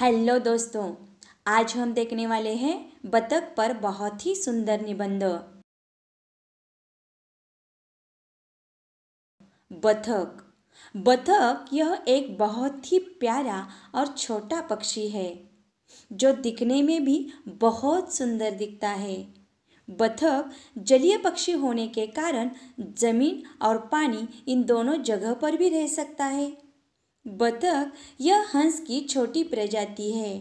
hello दोस्तों आज हम देखने वाले हैं बतख पर बहुत ही सुंदर निबंध बतख बतख यह एक बहुत ही प्यारा और छोटा पक्षी है जो दिखने में भी बहुत सुंदर दिखता है बतख जलीय पक्षी होने के कारण जमीन और पानी इन दोनों जगह पर भी रह सकता है बतख यह हंस की छोटी प्रजाति है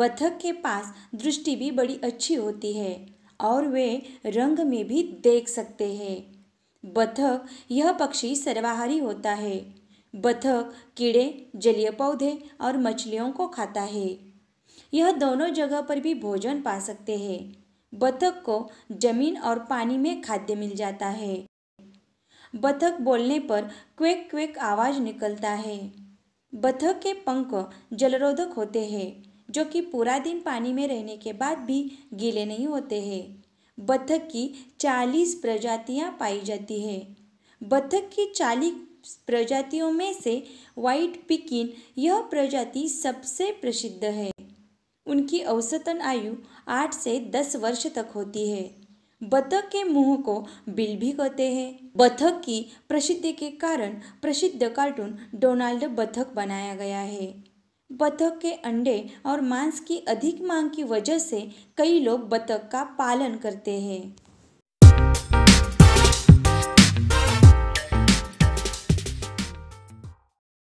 बतख के पास दृष्टि भी बड़ी अच्छी होती है और वे रंग में भी देख सकते हैं बतख यह पक्षी सर्वाहारी होता है बतख कीड़े जलीय पौधे और मछलियों को खाता है यह दोनों जगह पर भी भोजन पा सकते हैं बतख को जमीन और पानी में खाद्य मिल जाता है बथक बोलने पर क्वेक क्वेक आवाज़ निकलता है बथक के पंख जलरोधक होते हैं जो कि पूरा दिन पानी में रहने के बाद भी गीले नहीं होते हैं बथक की चालीस प्रजातियां पाई जाती है बथक की चालीस प्रजातियों में से वाइट पिकिन यह प्रजाति सबसे प्रसिद्ध है उनकी औसतन आयु आठ से दस वर्ष तक होती है बतख के मुंह को बिल भी कहते हैं बतख की प्रसिद्धि के कारण प्रसिद्ध कार्टून डोनाल्ड बतख बनाया गया है बतख के अंडे और मांस की अधिक मांग की वजह से कई लोग बतख का पालन करते हैं